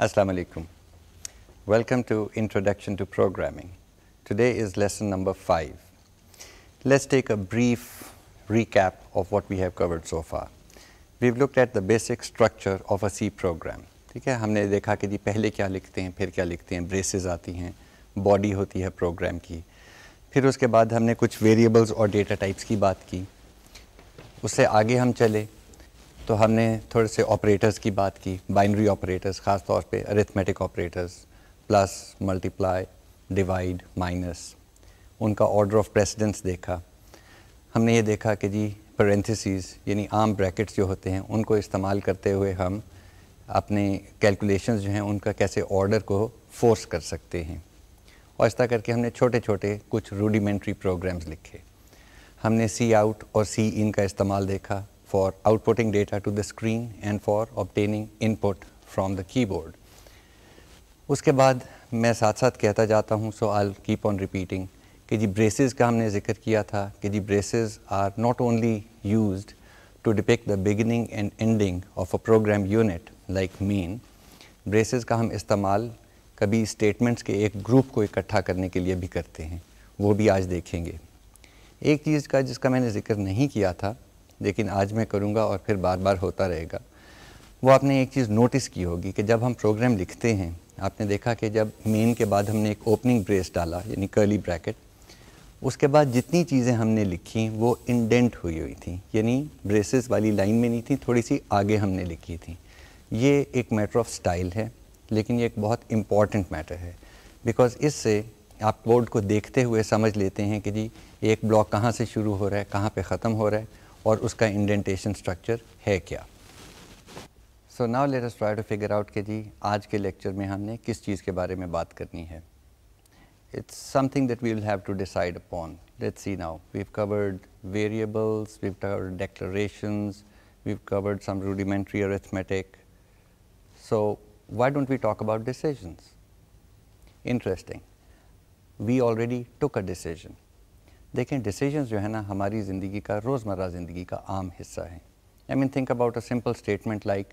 Assalamu alaikum. Welcome to Introduction to Programming. Today is lesson number five. Let's take a brief recap of what we have covered so far. We've looked at the basic structure of a C program. ठीक है हमने देखा कि जी पहले क्या लिखते हैं फिर क्या लिखते हैं ब्रेसेस आती हैं बॉडी होती है प्रोग्राम की फिर उसके बाद हमने कुछ वेरिएबल्स और डेटा टाइप्स की बात की उससे आगे हम चले तो हमने थोड़े से ऑपरेटर्स की बात की बाइनरी ऑपरेटर्स ख़ास तौर पे arithmetic operators plus multiply divide minus उनका ऑर्डर ऑफ प्रेसिडेंस देखा हमने ये देखा कि जी पेरेंथिस यानी आम ब्रैकेट्स जो होते हैं उनको इस्तेमाल करते हुए हम अपने कैलकुलेशंस जो हैं उनका कैसे ऑर्डर को फोर्स कर सकते हैं और इस करके हमने छोटे छोटे कुछ रूडिमेंट्री प्रोग्राम्स लिखे हमने सी आउट और सी इन का इस्तेमाल देखा for outputting data to the screen and for obtaining input from the keyboard. उसके बाद मैं साथ साथ कहता जाता हूँ so I keep on repeating कि जी ब्रेसेस का हमने जिक्र किया था कि जी braces are not only used to depict the beginning and ending of a program unit like mean braces का हम इस्तेमाल कभी स्टेटमेंट्स के एक ग्रुप को इकट्ठा करने के लिए भी करते हैं वो भी आज देखेंगे एक चीज़ का जिसका मैंने जिक्र नहीं किया था लेकिन आज मैं करूँगा और फिर बार बार होता रहेगा वो आपने एक चीज़ नोटिस की होगी कि जब हम प्रोग्राम लिखते हैं आपने देखा कि जब मेन के बाद हमने एक ओपनिंग ब्रेस डाला यानी कर्ली ब्रैकेट उसके बाद जितनी चीज़ें हमने लिखी वो इंडेंट हुई हुई थी यानी ब्रेसेस वाली लाइन में नहीं थी थोड़ी सी आगे हमने लिखी थी ये एक मैटर ऑफ स्टाइल है लेकिन ये एक बहुत इम्पॉर्टेंट मैटर है बिकॉज इससे आप बोर्ड को देखते हुए समझ लेते हैं कि जी एक ब्लॉक कहाँ से शुरू हो रहा है कहाँ पे ख़त्म हो रहा है और उसका इंडेंटेशन स्ट्रक्चर है क्या so now let us try to figure out कि जी आज के लेक्चर में हमने किस चीज़ के बारे में बात करनी है it's something that we will have to decide upon. Let's see now. We've covered variables, we've covered declarations, we've covered some rudimentary arithmetic. So why don't we talk about decisions? Interesting. We already took a decision. देखें decision जो है ना हमारी ज़िंदगी का रोज़मर्रा ज़िंदगी का आम हिस्सा है I mean think about a simple statement like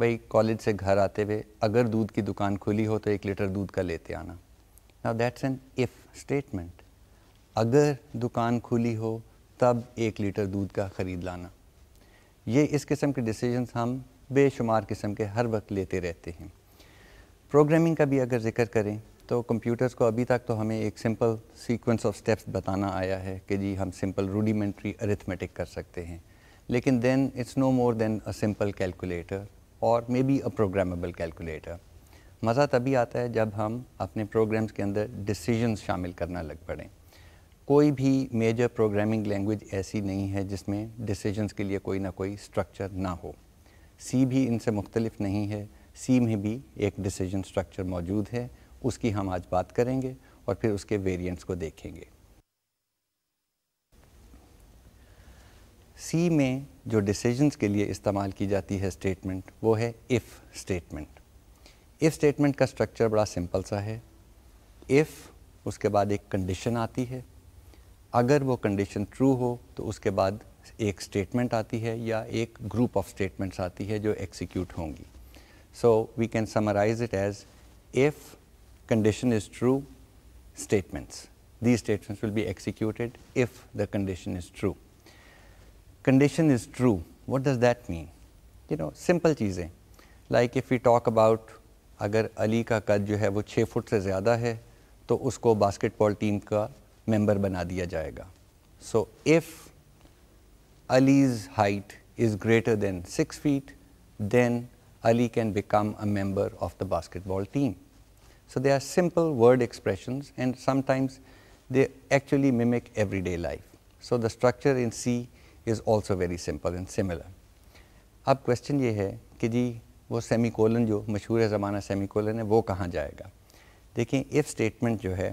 भाई कॉलेज से घर आते हुए अगर दूध की दुकान खुली हो तो एक लीटर दूध का लेते आना now that's an if statement अगर दुकान खुली हो तब एक लीटर दूध का ख़रीद लाना ये इस किस्म के डिसीजन हम बेशुमार किस्म के हर वक्त लेते रहते हैं प्रोग्रामिंग का भी अगर जिक्र करें तो कंप्यूटर्स को अभी तक तो हमें एक सिंपल सीक्वेंस ऑफ स्टेप्स बताना आया है कि जी हम सिंपल रूडीमेंट्री अरिथमेटिक कर सकते हैं लेकिन then it's no more than a simple calculator और maybe a programmable calculator मज़ा तभी आता है जब हम अपने प्रोग्राम्स के अंदर डिसीजंस शामिल करना लग पड़ें कोई भी मेजर प्रोग्रामिंग लैंग्वेज ऐसी नहीं है जिसमें डिसीजंस के लिए कोई ना कोई स्ट्रक्चर ना हो सी भी इनसे मुख्तलिफ नहीं है सी में भी एक डिसीजन स्ट्रक्चर मौजूद है उसकी हम आज बात करेंगे और फिर उसके वेरिएंट्स को देखेंगे सी में जो डिसीजंस के लिए इस्तेमाल की जाती है स्टेटमेंट वो है इफ़ स्टेटमेंट इफ़ स्टेटमेंट का स्ट्रक्चर बड़ा सिंपल सा है इफ़ उसके बाद एक कंडीशन आती है अगर वो कंडीशन ट्रू हो तो उसके बाद एक स्टेटमेंट आती है या एक ग्रुप ऑफ स्टेटमेंट्स आती है जो एक्सिक्यूट होंगी so we can summarise it as if condition is true statements. These statements will be executed if the condition is true. Condition is true, what does that mean? You know, simple cheezein. Like if we talk about अगर अली का कद जो है वो छः foot से ज़्यादा है तो उसको बास्केटबॉल टीम का मेंबर बना दिया जाएगा So if Ali's height is greater than 6 feet, then Ali can become a member of the basketball team. So they are simple word expressions and sometimes they actually mimic everyday life. So the structure in C is also very simple and similar. अब question ये है कि जी वो semicolon जो मशहूर ज़माना semi है वो कहाँ जाएगा देखें इफ़ स्टेटमेंट जो है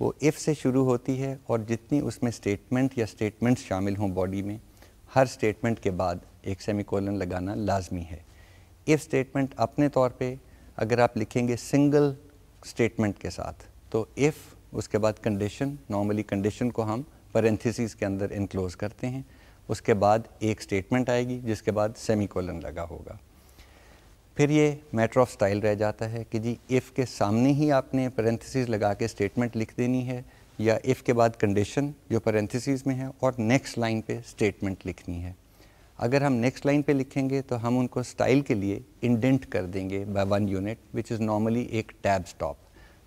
वो इफ़ से शुरू होती है और जितनी उसमें स्टेटमेंट या स्टेटमेंट्स शामिल हों बॉडी में हर स्टेटमेंट के बाद एक सेमी लगाना लाजमी है इफ़ स्टेटमेंट अपने तौर पे अगर आप लिखेंगे सिंगल स्टेटमेंट के साथ तो इफ़ उसके बाद कंडीशन नॉर्मली कंडीशन को हम परेंथिसिस के अंदर इनक्लोज करते हैं उसके बाद एक स्टेटमेंट आएगी जिसके बाद सेमी कोलन लगा होगा फिर ये मैटर ऑफ स्टाइल रह जाता है कि जी इफ़ के सामने ही आपने परेंथिसिस लगा के स्टेटमेंट लिख देनी है या इफ़ के बाद कंडीशन जो परेंथिसिस में है और नेक्स्ट लाइन पे स्टेटमेंट लिखनी है अगर हम नेक्स्ट लाइन पे लिखेंगे तो हम उनको स्टाइल के लिए इंडेंट कर देंगे by one unit which is normally एक टैब स्टॉप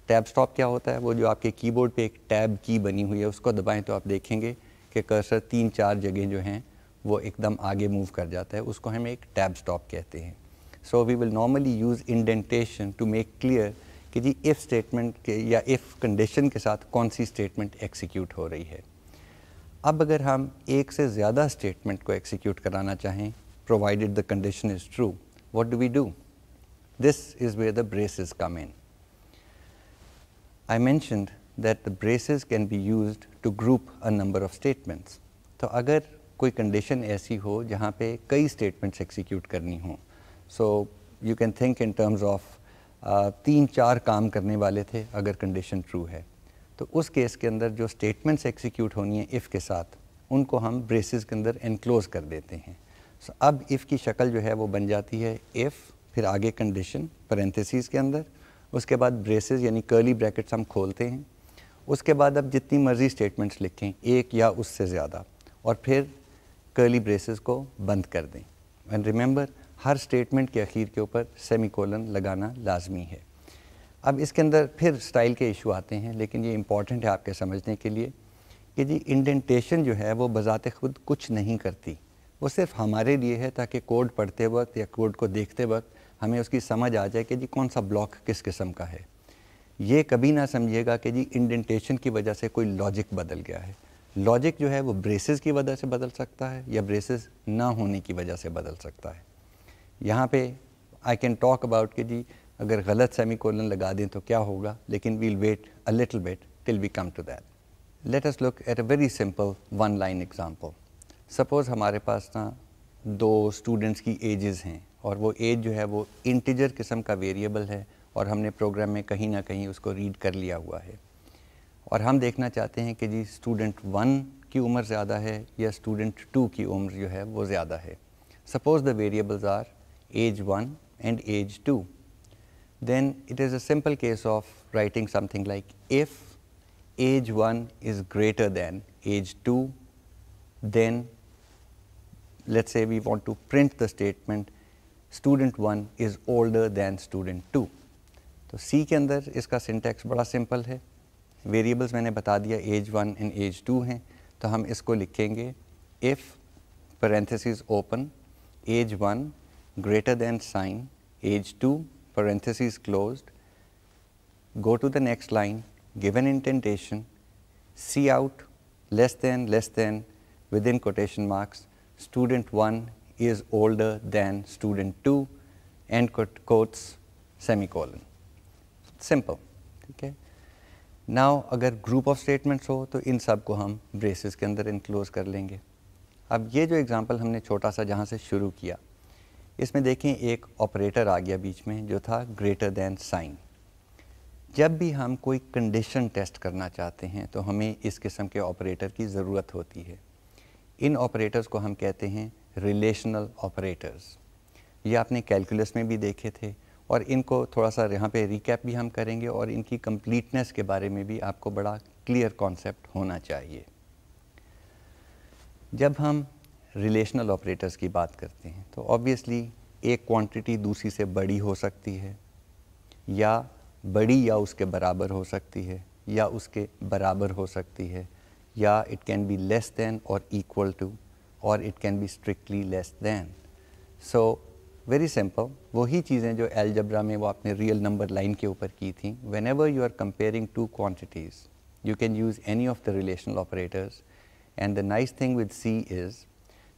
टैब स्टॉप क्या होता है वो जो आपके कीबोर्ड पे एक टैब की बनी हुई है उसको दबाएं तो आप देखेंगे कि कर्सर तीन चार जगह जो हैं वो एकदम आगे मूव कर जाता है उसको हम एक टैब स्टॉप कहते हैं so we will normally use indentation to make clear कि जी इफ़ स्टेटमेंट के या इफ़ कंडीशन के साथ कौन सी स्टेटमेंट एक्सिक्यूट हो रही है अब अगर हम एक से ज़्यादा स्टेटमेंट को एक्सीक्यूट कराना चाहें provided the condition is true what do we do this is way the brace is come in I mentioned that the brace can be use to group a number of statements तो अगर कोई condition ऐसी हो जहाँ पे कई statements execute करनी हो so you can think in terms of तीन चार काम करने वाले थे अगर कंडीशन ट्रू है तो उस केस के अंदर जो स्टेटमेंट्स एक्सिक्यूट होनी है इफ़ के साथ उनको हम ब्रेसिस के अंदर इनक्लोज कर देते हैं सो अब इफ़ की शक्ल जो है वो बन जाती है इफ़ फिर आगे कंडीशन पेरेंथेसिस के अंदर उसके बाद ब्रेसिस यानी कर्ली ब्रैकेट्स हम खोलते हैं उसके बाद अब जितनी मर्जी स्टेटमेंट्स लिखें एक या उससे ज़्यादा और फिर कर्ली ब्रेसिस को बंद कर दें एंड रिमेंबर हर स्टेटमेंट के अखीर के ऊपर सेमी लगाना लाजमी है अब इसके अंदर फिर स्टाइल के इशू आते हैं लेकिन ये इम्पॉर्टेंट है आपके समझने के लिए कि जी इंडेंटेशन जो है वो बज़ात खुद कुछ नहीं करती वो सिर्फ हमारे लिए है ताकि कोड पढ़ते वक्त या कोड को देखते वक्त हमें उसकी समझ आ जाए कि जी कौन सा ब्लॉक किस किस्म का है ये कभी ना समझिएगा कि जी इंडेंटेशन की वजह से कोई लॉजिक बदल गया है लॉजिक जो है वो ब्रेसेस की वजह से बदल सकता है या ब्रेसेस ना होने की वजह से बदल सकता है यहाँ पे आई कैन टॉक अबाउट कि जी अगर गलत सेमी कोलन लगा दें तो क्या होगा लेकिन we'll wait a little bit till we come to that let us look at a very simple one line example suppose हमारे पास ना दो स्टूडेंट्स की एजेस हैं और वो एज जो है वो इंटीजर किस्म का वेरिएबल है और हमने प्रोग्राम में कहीं ना कहीं उसको रीड कर लिया हुआ है और हम देखना चाहते हैं कि जी स्टूडेंट वन की उम्र ज़्यादा है या स्टूडेंट टू की उम्र जो है वो ज़्यादा है suppose the variables are age one and age two then it is a simple case of writing something like if age 1 is greater than age 2, then let us say we want to print the statement student 1 is older than student 2. तो C के अंदर इसका syntax बड़ा simple है variables मैंने बता दिया age one and age two हैं तो हम इसको लिखेंगे if parenthesis open age one greater than sign age two parenthesis closed, go to the next line, give an indentation, see out less than, less than, within quotation marks, student 1 is older than student 2, end quote, quotes, semicolon. Simple. Okay? Now, अगर group of statements हो तो इन सब को हम braces के अंदर enclose कर लेंगे अब ये जो एग्ज़ाम्पल हमने छोटा सा जहाँ से शुरू किया इसमें देखें एक ऑपरेटर आ गया बीच में जो था ग्रेटर दैन साइन जब भी हम कोई कंडीशन टेस्ट करना चाहते हैं तो हमें इस किस्म के ऑपरेटर की ज़रूरत होती है इन ऑपरेटर्स को हम कहते हैं रिलेशनल ऑपरेटर्स ये आपने कैलकुलस में भी देखे थे और इनको थोड़ा सा यहाँ पे रिकैप भी हम करेंगे और इनकी कंप्लीटनेस के बारे में भी आपको बड़ा क्लियर कॉन्सेप्ट होना चाहिए जब हम रिलेशनल ऑपरेटर्स की बात करते हैं तो ऑब्वियसली एक क्वांटिटी दूसरी से बड़ी हो सकती है या बड़ी या उसके बराबर हो सकती है या उसके बराबर हो सकती है या it can be less than और इक्वल टू और it can be strictly less than so very simple वही चीज़ें जो एलजब्रा में वो आपने रियल नंबर लाइन के ऊपर की थी whenever you are comparing two quantities you can use any of the relational operators and the nice thing with C is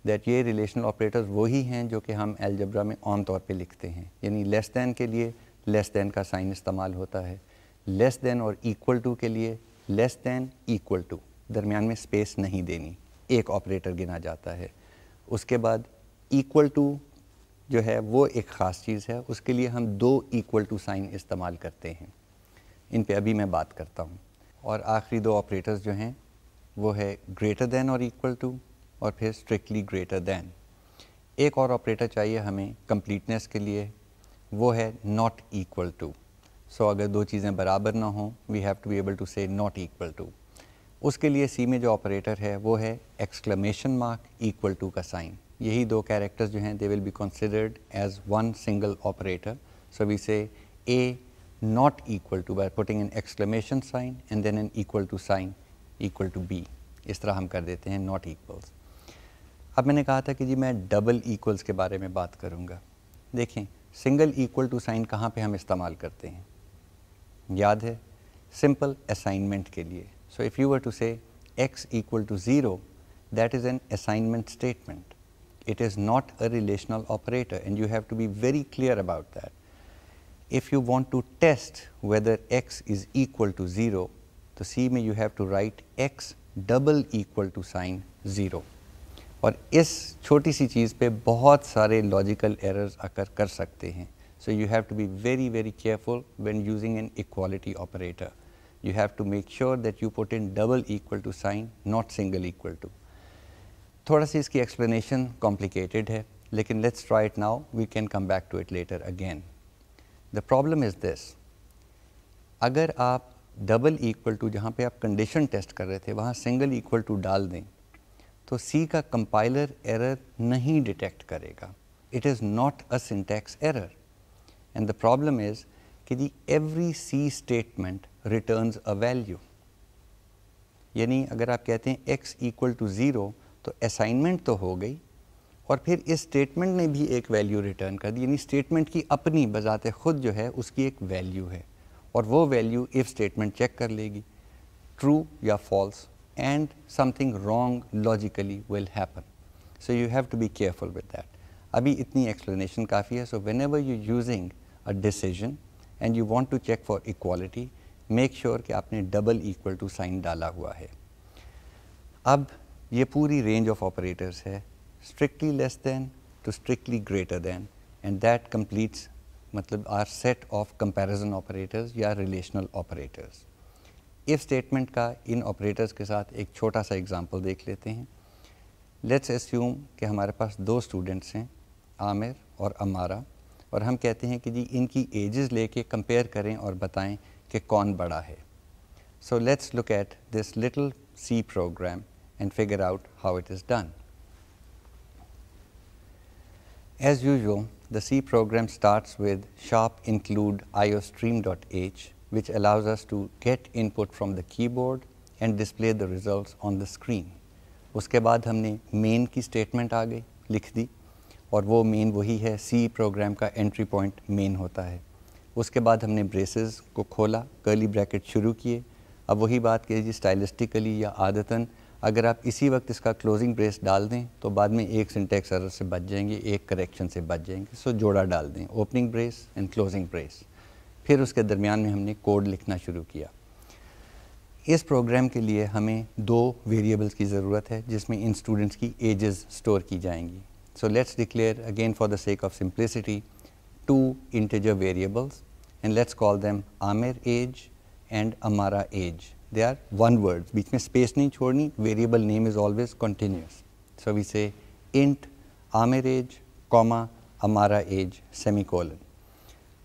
that ये रिलेशनल ऑपरेटर्स वही हैं जो कि हम एलजब्रा में आम तौर पे लिखते हैं यानी लेस दैन के लिए लेस दैन का साइन इस्तेमाल होता है लेस दैन और इक्वल टू के लिए लेस दैन इक्वल टू दरमियान में स्पेस नहीं देनी एक ऑपरेटर गिना जाता है उसके बाद इक्वल टू जो है वो एक ख़ास चीज़ है उसके लिए हम दो इक्वल टू साइन इस्तेमाल करते हैं इन पे अभी मैं बात करता हूँ और आखिरी दो ऑपरेटर्स जो हैं वो है ग्रेटर दैन और इक्वल टू और फिर स्ट्रिक्टली ग्रेटर दैन एक और ऑपरेटर चाहिए हमें कम्प्लीटनेस के लिए वो है नॉट इक्वल टू सो अगर दो चीज़ें बराबर ना हों we have to be able to say not equal to उसके लिए सी में जो ऑपरेटर है वो है एक्सक्लेमेशन मार्क इक्वल टू का साइन यही दो कैरेक्टर्स जो हैं they will be considered as one single operator so we say a not equal to by putting an exclamation sign and then an equal to sign equal to be इस तरह हम कर देते हैं नॉट इक्वल्स अब मैंने कहा था कि जी मैं डबल इक्वल्स के बारे में बात करूंगा देखें सिंगल इक्वल टू साइन कहाँ पे हम इस्तेमाल करते हैं याद है सिंपल असाइनमेंट के लिए so if you were to say X equal to zero that is an assignment statement it is not a relational operator and you have to be very clear about that if you want to test whether X is equal to zero तो C में you have to write X double equal to sign zero और इस छोटी सी चीज़ पे बहुत सारे logical errors आकर कर सकते हैं so you have to be very very careful when using an equality operator you have to make sure that you put in double equal to sign not single equal to थोड़ा सी इसकी explanation complicated है लेकिन let's try it now we can come back to it later again the problem is this अगर आप double equal to जहाँ पे आप कंडीशन टेस्ट कर रहे थे वहाँ सिंगल इक्वल टू डाल दें तो सी का कंपाइलर एरर नहीं डिटेक्ट करेगा it is not a syntax error and the problem is कि the every C statement returns a value यानी अगर आप कहते हैं x इक्वल टू ज़ीरो तो असाइनमेंट तो हो गई और फिर इस स्टेटमेंट ने भी एक वैल्यू रिटर्न कर दी यानी स्टेटमेंट की अपनी बजाते खुद जो है उसकी एक वैल्यू है और वो वैल्यू इफ़ स्टेटमेंट चेक कर लेगी ट्रू या false and something wrong logically will happen. So, you have to be careful with that. Abhi itni explanation kafi hai. So, whenever you are using a decision and you want to check for equality, make sure ki aapne double equal to sign dala hua hai. Ab ये puri range of operators hai, strictly less than to strictly greater than and that completes matlab our set of comparison operators या relational operators. If statement का इन operators के साथ एक छोटा सा example देख लेते हैं लेट्स एस्यूम कि हमारे पास दो स्टूडेंट्स हैं आमिर और अमारा और हम कहते हैं कि जी इनकी एजेस लेके कंपेयर करें और बताएं कि कौन बड़ा है so let's look at this little C program and figure out how it is done as the program start with C include I O stream dot H which allows us to get input from the keyboard and display the results on the screen. उसके बाद हमने main की statement आ गई लिख दी और वो main वही है सी प्रोग्राम का एंट्री पॉइंट मेन होता है उसके बाद हमने braces को खोला curly ब्रैकेट शुरू किए अब वही बात जी स्टाइलिस्टिकली या आदतन अगर आप इसी वक्त इसका क्लोजिंग ब्रेस डाल दें तो बाद में एक सिंटेक्स एरर से बच जाएंगे एक करेक्शन से बच जाएंगे सो जोड़ा डाल दें opening brace and closing brace फिर उसके दरमियान में हमने कोड लिखना शुरू किया इस प्रोग्राम के लिए हमें दो वेरिएबल्स की ज़रूरत है जिसमें इन स्टूडेंट्स की एजेस स्टोर की जाएंगी so let's declare again for the sake of simplicity two integer variables and let's call them Amir age and Amara age they are one word बीच में स्पेस नहीं छोड़नी variable name is always continuous so we say int Amir age comma Amara age semicolon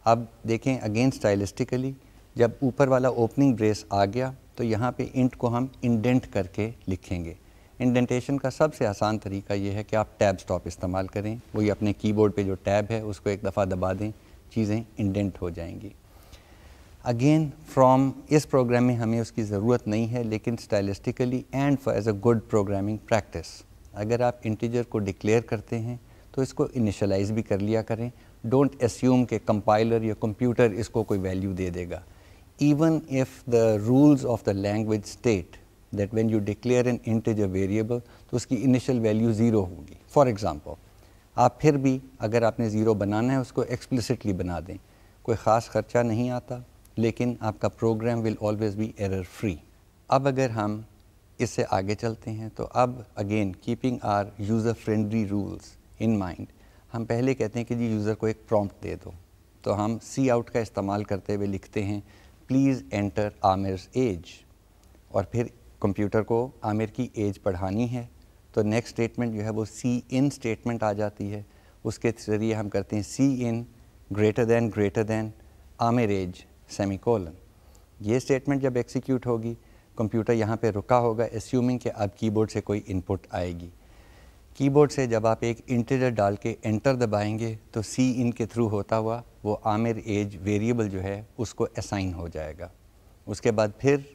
अब देखें again stylistically जब ऊपर वाला opening brace आ गया तो यहाँ पे इंट को हम इंडेंट करके लिखेंगे इंडेंटेशन का सबसे आसान तरीका यह है कि आप टैब स्टॉप इस्तेमाल करें वही अपने कीबोर्ड पे जो टैब है उसको एक दफ़ा दबा दें चीज़ें इंडेंट हो जाएंगी अगेन फ्रॉम इस प्रोग्राम में हमें उसकी ज़रूरत नहीं है लेकिन stylistically and for as a good programming practice अगर आप इंटीजर को डिक्लेयर करते हैं तो इसको इनिशलाइज भी कर लिया करें डोंट एस्यूम के कंपाइलर या कंप्यूटर इसको कोई वैल्यू दे देगा even if the rules of the language state that when you declare an integer variable तो उसकी इनिशियल वैल्यू ज़ीरो होगी फॉर एग्ज़ाम्पल आप फिर भी अगर आपने ज़ीरो बनाना है उसको एक्सप्लिसिटली बना दें कोई ख़ास खर्चा नहीं आता लेकिन आपका program will always be error free अब अगर हम इससे आगे चलते हैं तो अब again keeping our user friendly rules in mind हम पहले कहते हैं कि जी यूज़र को एक प्रॉम्प्ट दे दो तो हम सी आउट का इस्तेमाल करते हुए लिखते हैं प्लीज़ एंटर आमिर एज और फिर कंप्यूटर को आमिर की एज बढ़ानी है तो नेक्स्ट स्टेटमेंट जो है वो सी इन स्टेटमेंट आ जाती है उसके ज़रिए हम करते हैं cin greater than greater than Aamir age semicolon ये स्टेटमेंट जब एक्सिक्यूट होगी कंप्यूटर यहाँ पे रुका होगा एस्यूमिंग कि अब कीबोर्ड से कोई इनपुट आएगी कीबोर्ड से जब आप एक इंटीजर डाल के एंटर दबाएंगे तो सी इन के थ्रू होता हुआ वो आमिर एज वेरिएबल जो है उसको असाइन हो जाएगा उसके बाद फिर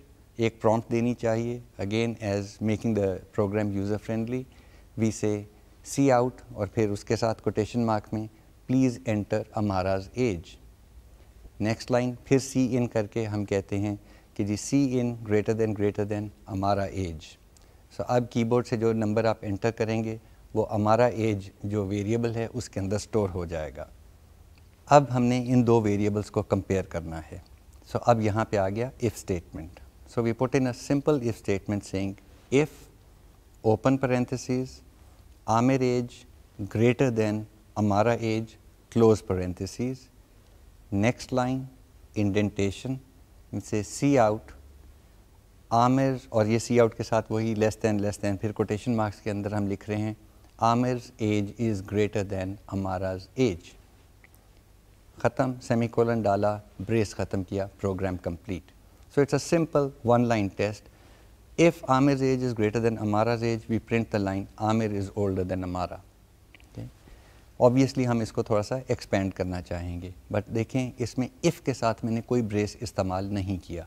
एक प्रॉम्प्ट देनी चाहिए again as making the program user friendly we say cout और फिर उसके साथ कोटेशन मार्क में please enter Amara's age next line फिर सी इन करके हम कहते हैं कि जी cin greater than greater than Amara age so अब कीबोर्ड से जो नंबर आप एंटर करेंगे वो हमारा एज जो वेरिएबल है उसके अंदर स्टोर हो जाएगा अब हमने इन दो वेरिएबल्स को कंपेयर करना है सो so, अब यहाँ पे आ गया if statement so we put in a simple if statement saying if open parentheses Aamir age greater than Amara age close parenthesis next line indentation से सी आउट आमिर और ये सी आउट के साथ वही लेस दैन लेस दैन फिर कोटेशन मार्क्स के अंदर हम लिख रहे हैं Amir's age is greater than Amara's age. Khatam, semicolon dala, brace khatam kiya, program complete. So it's a simple one-line test. If Amir's age is greater than Amara's age, we print the line, Amir is older than Amara. Obviously हम इसको थोड़ा सा expand करना चाहेंगे but देखें इसमें if के साथ मैंने कोई ब्रेस इस्तेमाल नहीं किया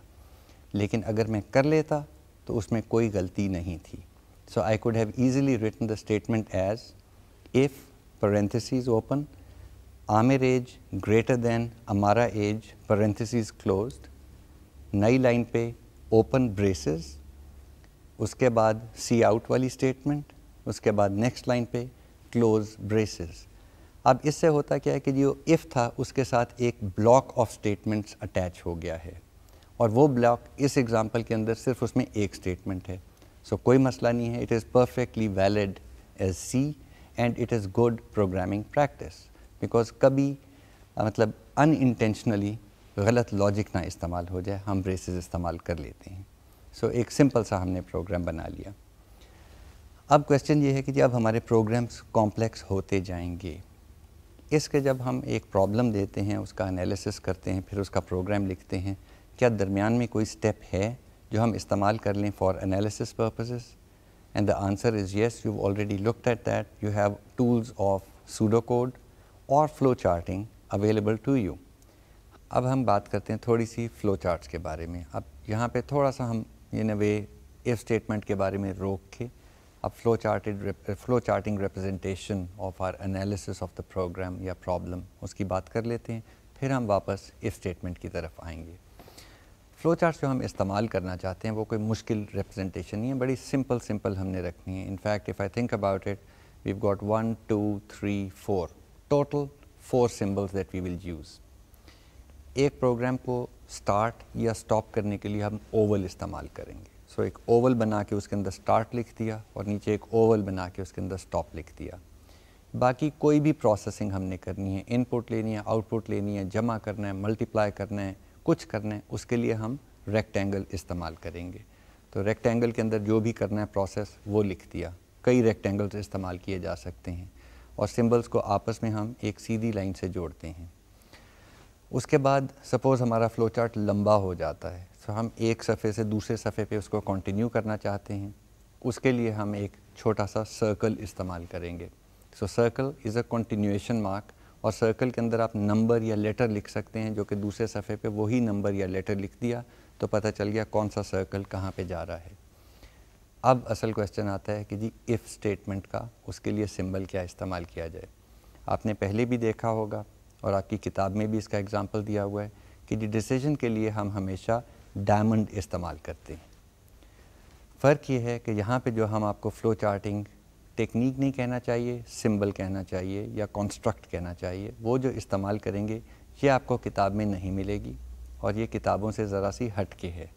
लेकिन अगर मैं कर लेता तो उसमें कोई गलती नहीं थी So I could have easily written the statement as if parentheses open, Amir age greater than Amara age parentheses closed, नई लाइन पे ओपन ब्रेसेस उसके बाद सी आउट वाली स्टेटमेंट उसके बाद नेक्स्ट लाइन पे क्लोज ब्रेसेस अब इससे होता क्या है कि जो इफ़ था उसके साथ एक ब्लॉक ऑफ स्टेटमेंट्स अटैच हो गया है और वो ब्लॉक इस एग्ज़ाम्पल के अंदर सिर्फ उसमें एक स्टेटमेंट है सो so, कोई मसला नहीं है it is perfectly valid as C and it is good programming practice because कभी मतलब अन इंटेंशनली गलत लॉजिक ना इस्तेमाल हो जाए हम ब्रेसिस इस्तेमाल कर लेते हैं सो so, एक सिंपल सा हमने प्रोग्राम बना लिया अब क्वेश्चन ये है कि जब हमारे प्रोग्राम्स कॉम्प्लेक्स होते जाएंगे इसके जब हम एक प्रॉब्लम देते हैं उसका एनालिसिस करते हैं फिर उसका प्रोग्राम लिखते हैं क्या दरमियान में कोई स्टेप है जो हम इस्तेमाल कर लें for analysis purposes and the answer is yes you already looked at that you have tools of pseudo code और flow charting available to you अब हम बात करते हैं थोड़ी सी फ़्लो चार्ट्स के बारे में अब यहाँ पे थोड़ा सा हम इन वे इफ स्टेटमेंट के बारे में रोक के अब flow charted flow charting representation of our analysis of the program या प्रॉब्लम उसकी बात कर लेते हैं फिर हम वापस इफ स्टेटमेंट की तरफ आएंगे फ्लो चार्ट जो हम इस्तेमाल करना चाहते हैं वो कोई मुश्किल रिप्रेजेंटेशन नहीं है बड़ी सिंपल सिंपल हमने रखनी है in fact if I think about it we got one two three four total four symbols that we will use एक प्रोग्राम को स्टार्ट या स्टॉप करने के लिए हम ओवल इस्तेमाल करेंगे सो so, एक ओवल बना के उसके अंदर स्टार्ट लिख दिया और नीचे एक ओवल बना के उसके अंदर स्टॉप लिख दिया बाकी कोई भी प्रोसेसिंग हमने करनी है इनपुट लेनी है आउटपुट लेनी है जमा करना है मल्टीप्लाई करना है कुछ करना है उसके लिए हम रेक्टेंगल इस्तेमाल करेंगे तो रेक्टेंगल के अंदर जो भी करना है प्रोसेस वो लिख दिया कई रेक्टेंगल्स इस्तेमाल किए जा सकते हैं और सिंबल्स को आपस में हम एक सीधी लाइन से जोड़ते हैं उसके बाद सपोज़ हमारा फ्लो चार्ट लंबा हो जाता है तो हम एक सफ़े से दूसरे सफ़े पे उसको कंटिन्यू करना चाहते हैं उसके लिए हम एक छोटा सा सर्कल इस्तेमाल करेंगे so circle is a continuation mark और सर्कल के अंदर आप नंबर या लेटर लिख सकते हैं जो कि दूसरे सफ़े पे वही नंबर या लेटर लिख दिया तो पता चल गया कौन सा सर्कल कहाँ पे जा रहा है अब असल क्वेश्चन आता है कि जी इफ़ स्टेटमेंट का उसके लिए सिंबल क्या इस्तेमाल किया जाए आपने पहले भी देखा होगा और आपकी किताब में भी इसका एग्ज़ाम्पल दिया हुआ है कि जी डिसीजन के लिए हम हमेशा डायमंड इस्तेमाल करते हैं फ़र्क ये है कि यहाँ पे जो हम आपको फ़्लो चार्टिंग टेक्निक नहीं कहना चाहिए सिंबल कहना चाहिए या कॉन्स्ट्रक्ट कहना चाहिए वो जो इस्तेमाल करेंगे ये आपको किताब में नहीं मिलेगी और ये किताबों से ज़रा सी हट के है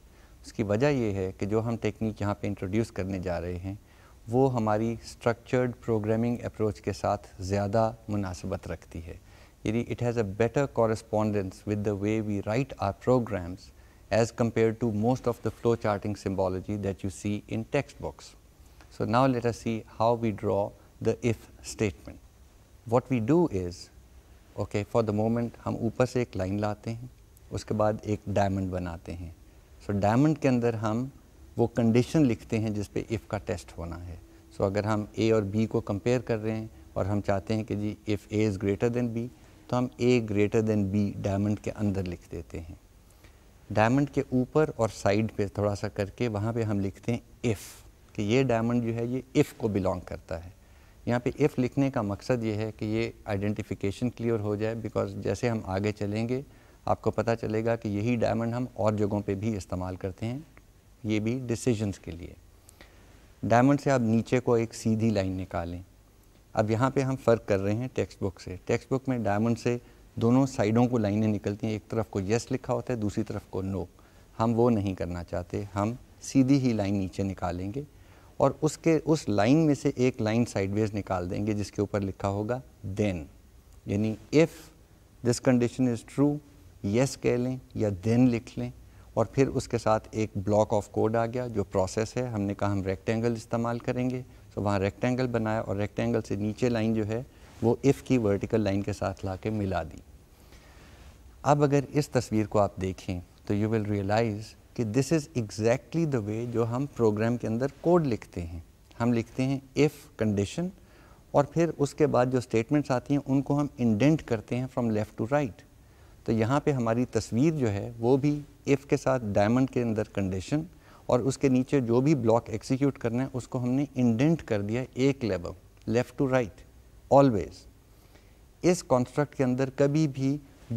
उसकी वजह ये है कि जो हम टेक्निक यहाँ पे इंट्रोड्यूस करने जा रहे हैं वो हमारी स्ट्रक्चर्ड प्रोग्रामिंग अप्रोच के साथ ज़्यादा मुनासबत रखती है यदि it has a better correspondence with the way we write our programs as compared to most of the flow charting symbology that you see in text books So, now let us see how we draw the if statement. What we do is, okay, for the moment हम ऊपर से एक line लाते हैं उसके बाद एक diamond बनाते हैं सो so, डायमंड के अंदर हम वो कंडीशन लिखते हैं जिस पे इफ़ का टेस्ट होना है सो so, अगर हम ए और बी को कंपेयर कर रहे हैं और हम चाहते हैं कि जी if A is greater than B तो हम A greater than B diamond के अंदर लिख देते हैं डायमंड के ऊपर और साइड पे थोड़ा सा करके वहाँ पे हम लिखते हैं इफ़ कि ये डायमंड जो है ये इफ़ को बिलोंग करता है यहाँ पे इफ़ लिखने का मकसद ये है कि ये आइडेंटिफिकेशन क्लियर हो जाए बिकॉज जैसे हम आगे चलेंगे आपको पता चलेगा कि यही डायमंड हम और जगहों पे भी इस्तेमाल करते हैं ये भी डिसीजंस के लिए डायमंड से आप नीचे को एक सीधी लाइन निकालें अब यहाँ पे हम फ़र्क कर रहे हैं टेक्स्ट बुक से टेक्स्ट बुक में डायमंड से दोनों साइडों को लाइनें निकलती हैं एक तरफ को येस लिखा होता है दूसरी तरफ को नो हम वो नहीं करना चाहते हम सीधी ही लाइन नीचे निकालेंगे और उसके उस लाइन में से एक लाइन साइडवेज निकाल देंगे जिसके ऊपर लिखा होगा देन यानी if this condition is true yes कह लें या देन लिख लें और फिर उसके साथ एक ब्लॉक ऑफ कोड आ गया जो प्रोसेस है हमने कहा हम रेक्टेंगल इस्तेमाल करेंगे सो तो वहाँ रेक्टेंगल बनाया और रेक्टेंगल से नीचे लाइन जो है वो इफ़ की वर्टिकल लाइन के साथ ला के मिला दी अब अगर इस तस्वीर को आप देखें तो यू विल रियलाइज़ कि this is exactly the way जो हम प्रोग्राम के अंदर कोड लिखते हैं हम लिखते हैं इफ़ कंडीशन और फिर उसके बाद जो स्टेटमेंट्स आती हैं उनको हम इंडेंट करते हैं फ्रॉम लेफ़्ट टू राइट तो यहाँ पे हमारी तस्वीर जो है वो भी इफ़ के साथ डायमंड के अंदर कंडीशन और उसके नीचे जो भी ब्लॉक एग्जीक्यूट करना है उसको हमने इंडेंट कर दिया एक level left to right always इस कॉन्स्ट्रक्ट के अंदर कभी भी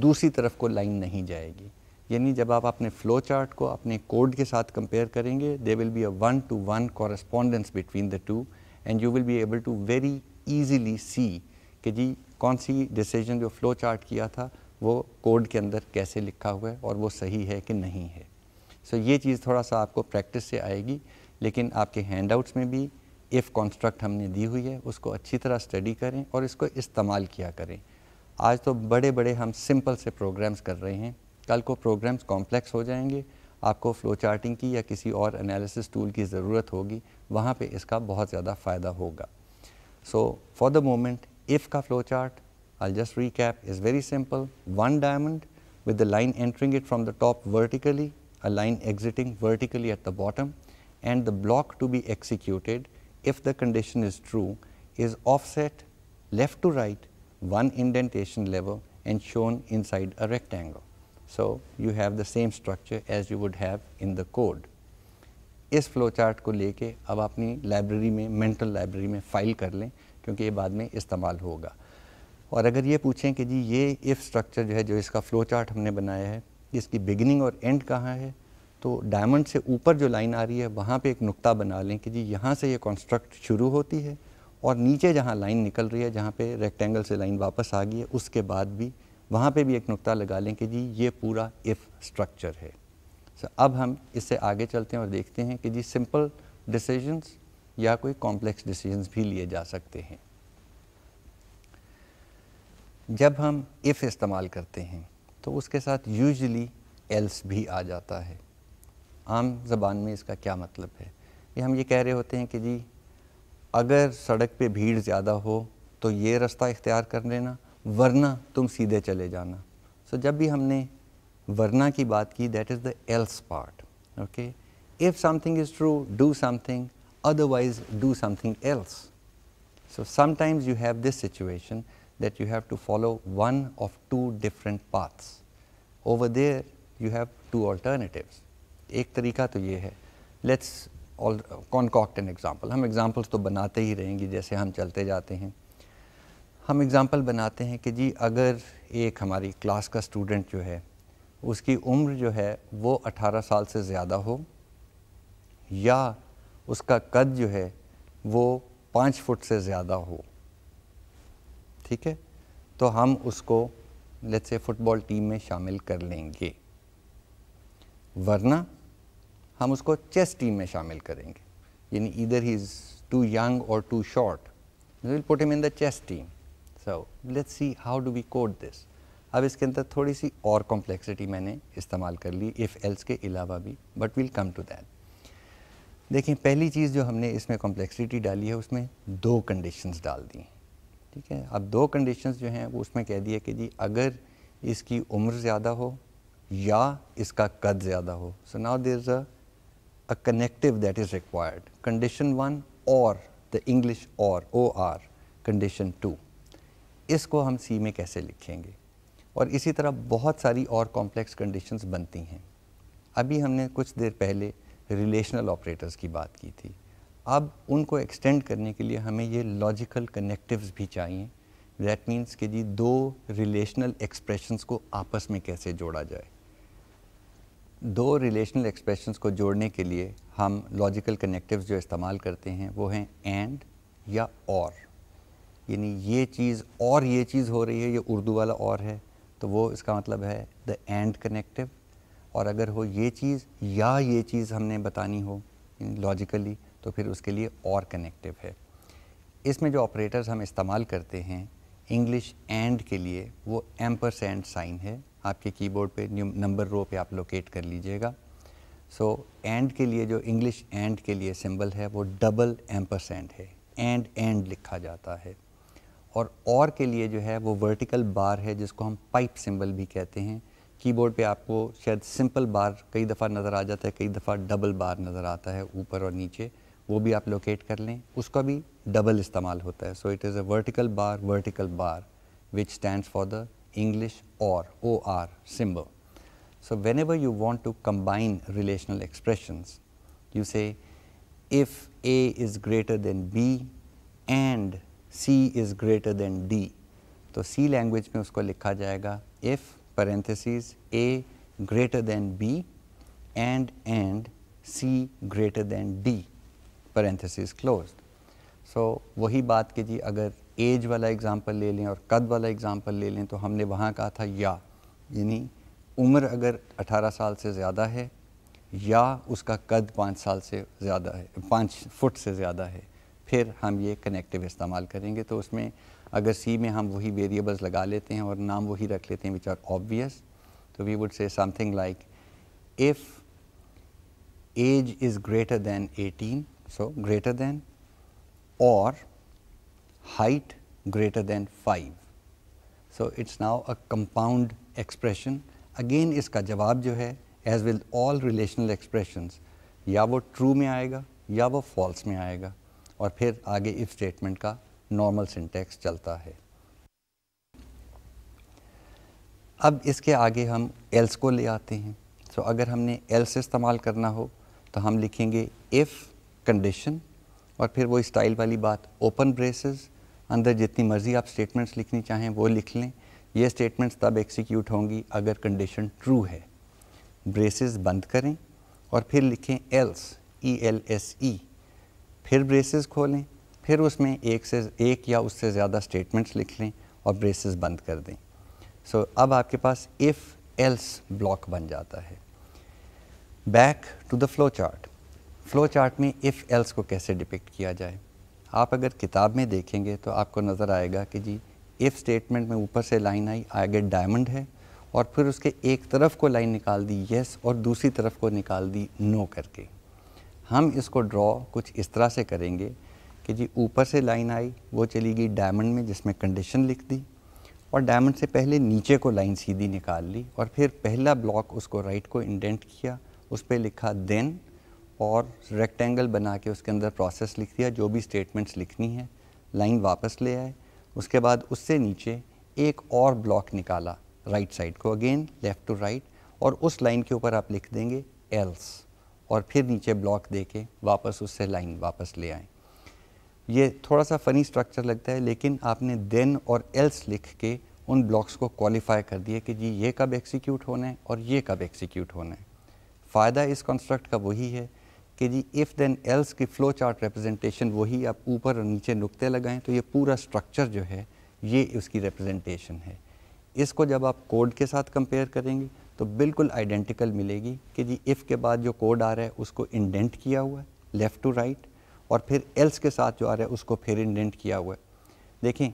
दूसरी तरफ को लाइन नहीं जाएगी यानी जब आप अपने फ्लो चार्ट को अपने कोड के साथ कंपेयर करेंगे they will be a one to one correspondence between the two and you will be able to very easily see कि जी कौन सी डिसीजन जो फ्लो चार्ट किया था वो कोड के अंदर कैसे लिखा हुआ है और वो सही है कि नहीं है सो so, ये चीज़ थोड़ा सा आपको प्रैक्टिस से आएगी लेकिन आपके हैंडआउट्स में भी इफ़ कॉन्स्ट्रक्ट हमने दी हुई है उसको अच्छी तरह स्टडी करें और इसको इस्तेमाल किया करें आज तो बड़े बड़े हम सिंपल से प्रोग्राम्स कर रहे हैं कल को प्रोग्राम्स कॉम्प्लेक्स हो जाएंगे आपको फ्लो चार्टिंग की या किसी और एनालिसिस टूल की ज़रूरत होगी वहाँ पे इसका बहुत ज़्यादा फ़ायदा होगा so for the moment if का flow chart I'll just recap is very simple. One diamond with the line entering it from the top vertically, a line exiting vertically at the bottom and the block to be executed if the condition is true is offset left to right one indentation level and shown inside a rectangle. So you have the same structure as you would have in the code. इस flow chart को लेके अब अपनी library में mental library में file कर लें क्योंकि ये बाद में इस्तेमाल होगा और अगर ये पूछें कि जी ये इफ़ स्ट्रक्चर जो है जो इसका फ्लो चार्ट हमने बनाया है इसकी बिगिनिंग और एंड कहाँ है तो डायमंड से ऊपर जो लाइन आ रही है वहाँ पे एक नुक्ता बना लें कि जी यहाँ से ये कॉन्स्ट्रक्ट शुरू होती है और नीचे जहाँ लाइन निकल रही है जहाँ पे रेक्टेंगल से लाइन वापस आ गई है उसके बाद भी वहाँ पे भी एक नुक्ता लगा लें कि जी ये पूरा इफ़ स्ट्रक्चर है सो so, अब हम इससे आगे चलते हैं और देखते हैं कि जी सिंपल डिसीजंस या कोई कॉम्प्लेक्स डिसीजंस भी लिए जा सकते हैं जब हम इफ़ इस्तेमाल करते हैं तो उसके साथ यूजली एल्स भी आ जाता है आम जबान में इसका क्या मतलब है ये हम ये कह रहे होते हैं कि जी अगर सड़क पे भीड़ ज़्यादा हो तो ये रास्ता इख्तियार कर लेना वरना तुम सीधे चले जाना सो so, जब भी हमने वरना की बात की that is the else part okay if something is true do something otherwise do something else so sometimes you have this situation that you have to follow one of two different paths over there you have two alternatives एक तरीका तो ये है let's con an example हम examples तो बनाते ही रहेंगे जैसे हम चलते जाते हैं हम एग्ज़ाम्पल बनाते हैं कि जी अगर एक हमारी क्लास का स्टूडेंट जो है उसकी उम्र जो है वो 18 साल से ज़्यादा हो या उसका कद जो है वो पाँच फुट से ज़्यादा हो ठीक है तो हम उसको लेट्स से फुटबॉल टीम में शामिल कर लेंगे वरना हम उसको चेस टीम में शामिल करेंगे यानी इधर ही इज़ टू यंग और too short will put him in the chess team so let's see how do we code this अब इसके अंदर थोड़ी सी और कॉम्प्लेक्सिटी मैंने इस्तेमाल कर ली इफ़ एल्स के अलावा भी but we'll come to that देखें पहली चीज़ जो हमने इसमें कॉम्प्लेक्सिटी डाली है उसमें दो कंडीशंस डाल दी ठीक है अब दो कंडीशंस जो हैं वो उसमें कह दिया कि जी अगर इसकी उम्र ज़्यादा हो या इसका कद ज़्यादा हो so now there is a connective that is required condition one और the English or O are condition to इसको हम सी में कैसे लिखेंगे और इसी तरह बहुत सारी और कॉम्प्लेक्स कंडीशंस बनती हैं अभी हमने कुछ देर पहले रिलेशनल ऑपरेटर्स की बात की थी अब उनको एक्सटेंड करने के लिए हमें ये लॉजिकल कनेक्टिव्स भी चाहिए दैट मीन्स कि जी दो रिलेशनल एक्सप्रेशंस को आपस में कैसे जोड़ा जाए दो रिलेशनल एक्सप्रेशंस को जोड़ने के लिए हम लॉजिकल कनेक्टिव्स जो इस्तेमाल करते हैं वो हैं एंड या और यानी ये चीज़ और ये चीज़ हो रही है ये उर्दू वाला और है तो वो इसका मतलब है द एंड कनेक्टिव और अगर हो ये चीज़ या ये चीज़ हमने बतानी हो लॉजिकली तो फिर उसके लिए और कनेक्टिव है इसमें जो ऑपरेटर्स हम इस्तेमाल करते हैं इंग्लिश एंड के लिए वो एम्पर सेंड साइन है आपके कीबोर्ड पे नंबर रो पे आप लोकेट कर लीजिएगा सो एंड के लिए जो इंग्लिश एंड के लिए सिंबल है वो डबल एम्पर सेंड है एंड एंड लिखा जाता है और और के लिए जो है वो वर्टिकल बार है जिसको हम पाइप सिंबल भी कहते हैं कीबोर्ड पे आपको शायद सिंपल बार कई दफ़ा नज़र आ जाता है कई दफ़ा डबल बार नज़र आता है ऊपर और नीचे वो भी आप लोकेट कर लें उसका भी डबल इस्तेमाल होता है so it is a vertical bar vertical bar which stand for the English or O R symbol so whenever you want to combine relational expressions you say if A is greater than B and C is greater than D तो C language में उसको लिखा जाएगा if parentheses A greater than B and and C greater than D parentheses close so वही बात कि जी अगर एज वाला एग्ज़ाम्पल ले लें और कद वाला एग्ज़ाम्पल ले लें तो हमने वहाँ कहा था या यानी उम्र अगर 18 साल से ज़्यादा है या उसका कद पाँच साल से ज़्यादा है पाँच फुट से ज़्यादा है फिर हम ये कनेक्टिव इस्तेमाल करेंगे तो उसमें अगर सी में हम वही वेरिएबल्स लगा लेते हैं और नाम वही रख लेते हैं विच आर ऑब्वियस तो we would say something like if age is greater than eighteen so greater than और height greater than five so it's now a compound expression again इसका जवाब जो है as will all relational expression या वो true में आएगा या वो फॉल्स में आएगा और फिर आगे इफ स्टेटमेंट का नॉर्मल सिंटेक्स चलता है अब इसके आगे हम एल्स को ले आते हैं सो so, अगर हमने एल्स इस्तेमाल करना हो तो हम लिखेंगे इफ़ कंडीशन और फिर वो स्टाइल वाली बात ओपन ब्रेसेस अंदर जितनी मर्ज़ी आप स्टेटमेंट्स लिखनी चाहें वो लिख लें ये स्टेटमेंट्स तब एक्सिक्यूट होंगी अगर कंडीशन ट्रू है ब्रेसेस बंद करें और फिर लिखें else E L S E फिर ब्रेसेस खोलें फिर उसमें एक से एक या उससे ज़्यादा स्टेटमेंट्स लिख लें और ब्रेसेस बंद कर दें सो so, अब आपके पास इफ़ एल्स ब्लॉक बन जाता है back to the flow chart flow chart में इफ़ एल्स को कैसे डिपिक्ट किया जाए आप अगर किताब में देखेंगे तो आपको नज़र आएगा कि जी इफ़ स्टेटमेंट में ऊपर से लाइन आई आगे डायमंड है और फिर उसके एक तरफ को लाइन निकाल दी येस और दूसरी तरफ को निकाल दी नो करके हम इसको ड्रॉ कुछ इस तरह से करेंगे कि जी ऊपर से लाइन आई वो चली गई डायमंड में जिसमें कंडीशन लिख दी और डायमंड से पहले नीचे को लाइन सीधी निकाल ली और फिर पहला ब्लॉक उसको राइट को इंडेंट किया उस पर लिखा देन और रेक्टेंगल बना के उसके अंदर प्रोसेस लिख दिया जो भी स्टेटमेंट्स लिखनी है लाइन वापस ले आए उसके बाद उससे नीचे एक और ब्लॉक निकाला राइट right साइड को अगेन लेफ़्ट टू राइट और उस लाइन के ऊपर आप लिख देंगे एल्स और फिर नीचे ब्लॉक दे के वापस उससे लाइन वापस ले आएँ ये थोड़ा सा फ़नी स्ट्रक्चर लगता है लेकिन आपने देन और एल्स लिख के उन ब्लॉक्स को क्वालिफाई कर दिया कि जी ये कब एक्सिक्यूट होना है और ये कब एक्सिक्यूट होना है फ़ायदा इस कंस्ट्रक्ट का वही है कि जी इफ़ देन एल्स की फ़्लो चार्ट रिप्रेजेंटेशन वही आप ऊपर और नीचे नुकते लगाएं तो ये पूरा स्ट्रक्चर जो है ये उसकी रिप्रेजेंटेशन है इसको जब आप कोड के साथ कंपेयर करेंगे तो बिल्कुल आइडेंटिकल मिलेगी कि जी इफ़ के बाद जो कोड आ रहा है उसको इंडेंट किया हुआ है लेफ़्ट टू राइट और फिर एल्स के साथ जो आ रहा है उसको फिर इंडेंट किया हुआ है देखें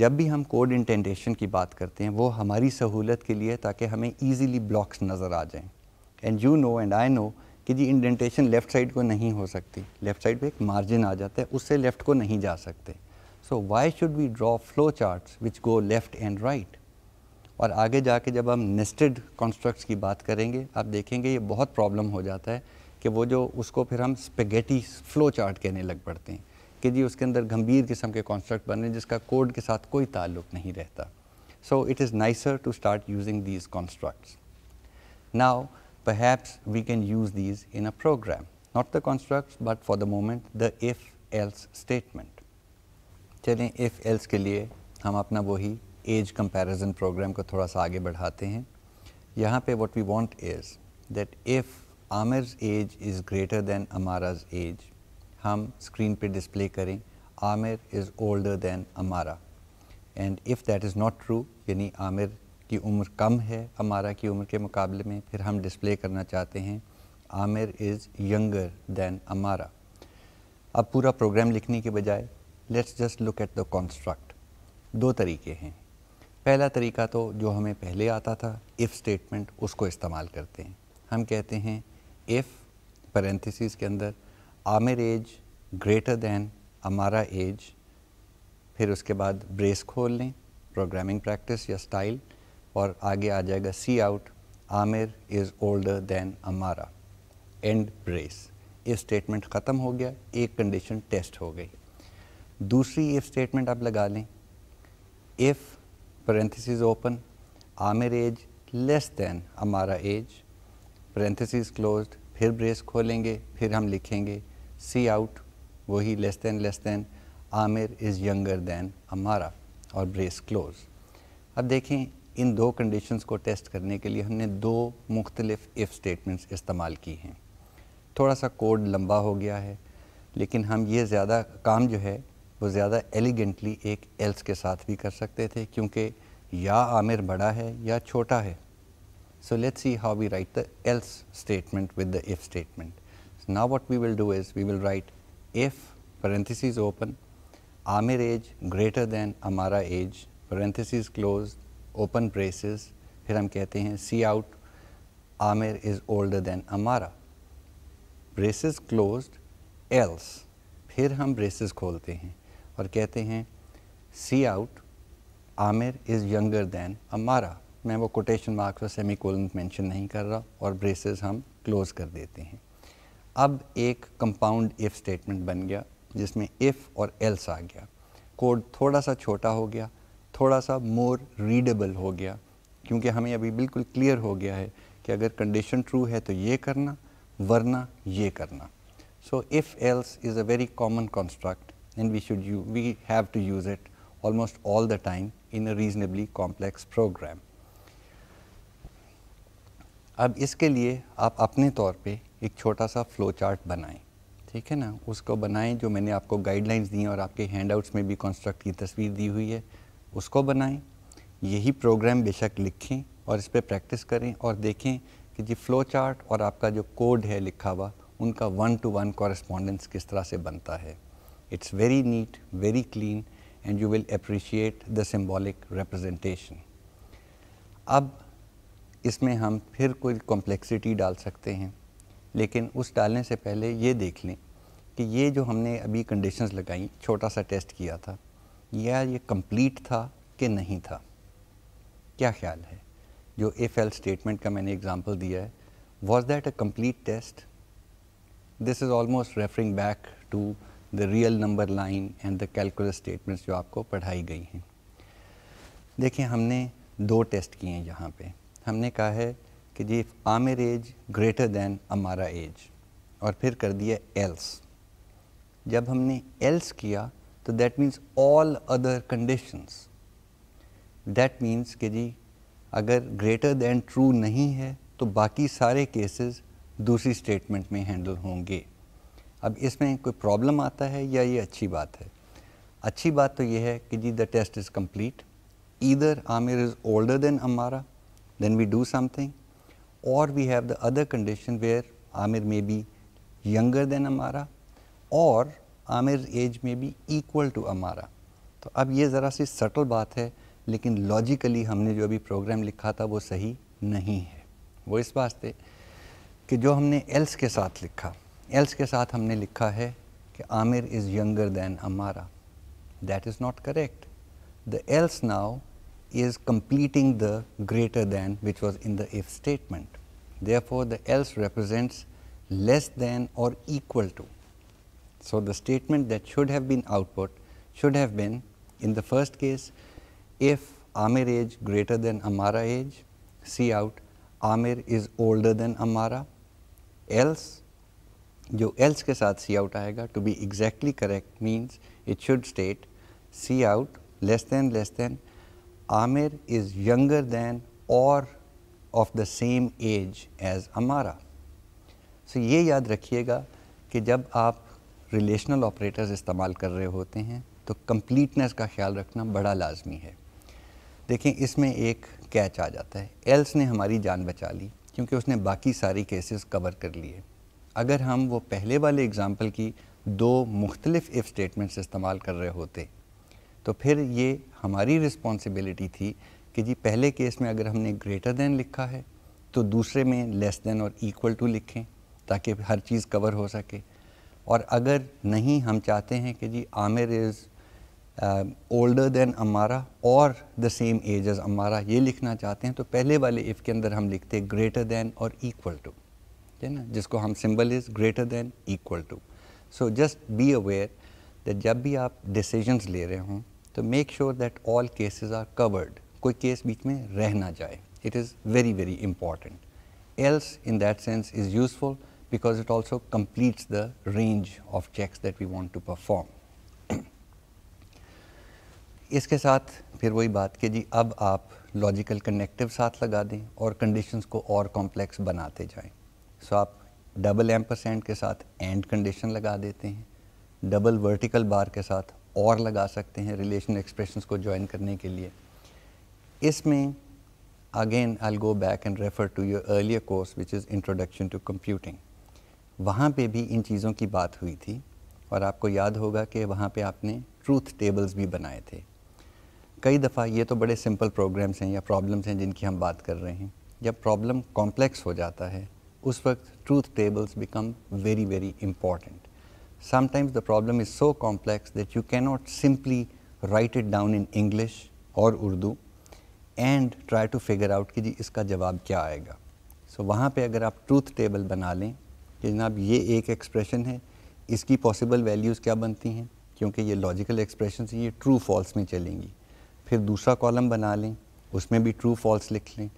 जब भी हम कोड इंटेंडेशन की बात करते हैं वो हमारी सहूलत के लिए ताकि हमें ईजीली ब्लॉक्स नज़र आ जाएँ and you know and I know कि जी इंडेंटेशन लेफ़्ट साइड को नहीं हो सकती लेफ़्ट साइड पर एक मार्जिन आ जाता है उससे लेफ़्ट को नहीं जा सकते so why should we draw flow chart which go left and right और आगे जाके जब हम नेस्टेड कॉन्स्ट्रक्ट्स की बात करेंगे आप देखेंगे ये बहुत प्रॉब्लम हो जाता है कि वो जो उसको फिर हम स्पेगेटी फ्लो चार्ट कहने लग पड़ते हैं कि जी उसके अंदर गंभीर किस्म के कॉन्स्ट्रक्ट बने जिसका कोड के साथ कोई ताल्लुक नहीं रहता so it is nicer to start using these constructs. Now perhaps we can use these in a program not the construct but for the moment the if else statement चलें if else के लिए हम अपना वही as comparison programme को थोड़ा सा आगे बढ़ाते हैं यहाँ पे what we want is that if Aamir age is greater than Amara's age हम स्क्रीन पे डिस्प्ले करें Aamir is older than Amara and if that is not true यानी आमिर की उम्र कम है अमारा की उम्र के मुकाबले में फिर हम डिस्प्ले करना चाहते हैं आमिर इज़ यंगर दैन अमारा अब पूरा प्रोग्राम लिखने के बजाय let's just look at the construct दो तरीके हैं पहला तरीका तो जो हमें पहले आता था इफ़ स्टेटमेंट उसको इस्तेमाल करते हैं हम कहते हैं इफ़ पैरेंथिस के अंदर Aamir age greater than Amara age फिर उसके बाद ब्रेस खोल लें प्रोग्रामिंग प्रैक्टिस या स्टाइल और आगे आ जाएगा cout Aamir is older than Amara and brace ये स्टेटमेंट ख़त्म हो गया एक कंडीशन टेस्ट हो गई दूसरी इफ़ स्टेटमेंट आप लगा लें if parenthesis open, Aamir age less than Amara age parenthesis closed, फिर ब्रेस खोलेंगे फिर हम लिखेंगे सी आउट वही less than less than Aamir is younger than Amara और ब्रेस क्लोज अब देखें इन दो कंडीशंस को टेस्ट करने के लिए हमने दो मुख्तलिफ इफ़ स्टेटमेंट्स इस्तेमाल की हैं थोड़ा सा कोड लंबा हो गया है लेकिन हम ये ज़्यादा काम जो है वो ज़्यादा एलिगेंटली एक एल्स के साथ भी कर सकते थे क्योंकि या आमिर बड़ा है या छोटा है so let's see how we write the else statement with the if statement now what we will do is we will write if parentheses open Aamir age greater than Amara age parentheses close open braces फिर हम कहते हैं cout Aamir is older than Amara braces close else फिर हम braces खोलते हैं और कहते हैं cout Aamir is younger than Amara मैं वो कोटेशन मार्क्स और सेमी कोलन मैंशन नहीं कर रहा और ब्रेसेस हम क्लोज़ कर देते हैं अब एक कंपाउंड इफ़ स्टेटमेंट बन गया जिसमें इफ़ और एल्स आ गया कोड थोड़ा सा छोटा हो गया थोड़ा सा मोर रीडेबल हो गया क्योंकि हमें अभी बिल्कुल क्लियर हो गया है कि अगर कंडीशन ट्रू है तो ये करना वरना ये करना so if else is a very common construct then we should we have to use it almost all the time in a reasonably complex program. अब इसके लिए आप अपने तौर पे एक छोटा सा फ्लो चार्ट बनाएं ठीक है ना उसको बनाएं जो मैंने आपको गाइडलाइंस दी हैं और आपके हैंडआउट्स में भी कंस्ट्रक्ट की तस्वीर दी हुई है उसको बनाएं यही प्रोग्राम बेशक लिखें और इस पर प्रैक्टिस करें और देखें कि जी फ्लो चार्ट और आपका जो कोड है लिखा हुआ उनका वन टू वन कॉरेस्पॉन्डेंस किस तरह से बनता है It is very neat, very clean and you will appreciate the symbolic representation. अब इसमें हम फिर कोई कॉम्प्लेक्सिटी डाल सकते हैं लेकिन उस डालने से पहले ये देख लें कि ये जो हमने अभी कंडीशंस लगाई छोटा सा टेस्ट किया था या ये कंप्लीट था कि नहीं था क्या ख्याल है जो एफ एल स्टेटमेंट का मैंने एग्जांपल दिया है was that a complete test this is almost referring back to the real number line and the calculus statements जो आपको पढ़ाई गई हैं देखिए हमने दो टेस्ट किए हैं यहाँ पे हमने कहा है कि जी Aamir age greater than Amara age और फिर कर दिया एल्स जब हमने एल्स किया तो that means all other conditions that means कि जी अगर ग्रेटर दैन ट्रू नहीं है तो बाकी सारे केसेस दूसरी स्टेटमेंट में हैंडल होंगे अब इसमें कोई प्रॉब्लम आता है या ये अच्छी बात है अच्छी बात तो ये है कि जी the test is complete either Aamir is older than Amara then we do some और we have the other condition where Aamir may be younger than Amara और आमिर एज में भी इक्वल टू अमारा तो अब ये ज़रा सी सटल बात है लेकिन लॉजिकली हमने जो अभी प्रोग्राम लिखा था वो सही नहीं है वो इस वास्ते कि जो हमने एल्स के साथ लिखा else के साथ हमने लिखा है कि Amir is younger than Amara. That is not correct. The else now is completing the greater than which was in the if statement. Therefore, the else represents less than or equal to. So, the statement that should have been output should have been in the first case if Amir age greater than Amara age, see out Amir is older than Amara, else जो else के साथ C out आएगा to be exactly correct means it should state C out less than less than Aamir is younger than or of the same age age Amara so ये याद रखिएगा कि जब आप रिलेशनल ऑपरेटर्स इस्तेमाल कर रहे होते हैं तो कम्प्लीटनेस का ख्याल रखना बड़ा लाजमी है देखें इसमें एक कैच आ जाता है एल्स ने हमारी जान बचा ली क्योंकि उसने बाकी सारी केसेस कवर कर लिए अगर हम वो पहले वाले एग्ज़ाम्पल की दो मुख्तलिफ इफ़ स्टेटमेंट्स इस्तेमाल कर रहे होते तो फिर ये हमारी रिस्पॉन्सिबिलिटी थी कि जी पहले केस में अगर हमने ग्रेटर दैन लिखा है तो दूसरे में लेस दैन और इक्वल टू लिखें ताकि हर चीज़ कवर हो सके और अगर नहीं हम चाहते हैं कि जी Aamir is older than Amara or the same as as अमारा ये लिखना चाहते हैं तो पहले वाले इफ़ के अंदर हम लिखते ग्रेटर दैन और इक्वल टू है ना जिसको हम symbol is greater than equal to so just be aware that जब भी आप डिसीजंस ले रहे हों तो make sure that all cases are covered कोई केस बीच में रह ना जाए it is very very important else in that sense is useful because it also completes the range of checks that we want to perform इसके साथ फिर वही बात कि जी अब आप लॉजिकल कनेक्टिव साथ लगा दें और कंडीशंस को और कॉम्प्लेक्स बनाते जाएं सो आप डबल एम परसेंट के साथ एंड कंडीशन लगा देते हैं डबल वर्टिकल बार के साथ और लगा सकते हैं रिलेशन एक्सप्रेशन को ज्वाइन करने के लिए इसमें again I go back and refer to your earlier course which is introduction to computing वहाँ पे भी इन चीज़ों की बात हुई थी और आपको याद होगा कि वहाँ पे आपने ट्रूथ टेबल्स भी बनाए थे कई दफ़ा ये तो बड़े सिंपल प्रोग्राम्स हैं या प्रॉब्लम्स हैं जिनकी हम बात कर रहे हैं जब प्रॉब्लम कॉम्प्लेक्स हो जाता है उस वक्त truth tables become very very important the problem is so complex that you can not simply write it down in English or Urdu and try to figure out कि जी इसका जवाब क्या आएगा सो so, वहाँ पे अगर आप ट्रूथ टेबल बना लें कि जनाब ये एक एक्सप्रेशन है इसकी पॉसिबल वैल्यूज़ क्या बनती हैं क्योंकि ये लॉजिकल एक्सप्रेशन ये ट्रू फॉल्स में चलेंगी फिर दूसरा कॉलम बना लें उसमें भी ट्रू फॉल्स लिख लें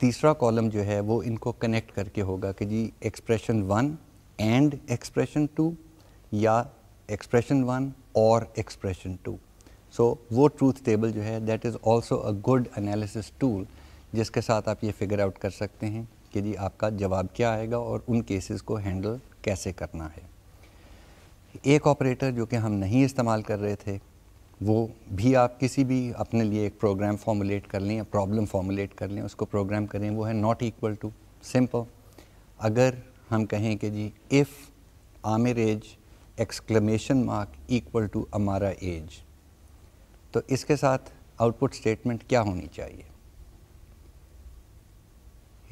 तीसरा कॉलम जो है वो इनको कनेक्ट करके होगा कि जी expression one and expression two या expression one or expression two so वो ट्रूथ टेबल जो है that is also a good analysis tool जिसके साथ आप ये फिगर आउट कर सकते हैं कि जी आपका जवाब क्या आएगा और उन केसेस को हैंडल कैसे करना है एक ऑपरेटर जो कि हम नहीं इस्तेमाल कर रहे थे वो भी आप किसी भी अपने लिए एक प्रोग्राम फॉर्मुलेट कर लें या प्रॉब्लम फॉर्मुलेट कर लें उसको प्रोग्राम करें वो है नॉट इक्वल टू सिंपल अगर हम कहें कि जी if Aamir age exclamation mark equal to Amara age तो इसके साथ आउटपुट स्टेटमेंट क्या होनी चाहिए